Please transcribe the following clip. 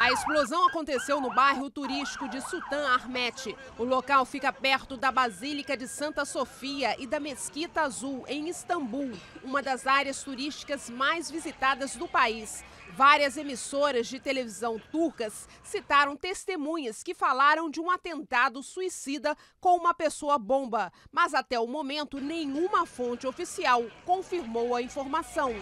A explosão aconteceu no bairro turístico de Sultan Armet. O local fica perto da Basílica de Santa Sofia e da Mesquita Azul, em Istambul, uma das áreas turísticas mais visitadas do país. Várias emissoras de televisão turcas citaram testemunhas que falaram de um atentado suicida com uma pessoa-bomba, mas até o momento nenhuma fonte oficial confirmou a informação.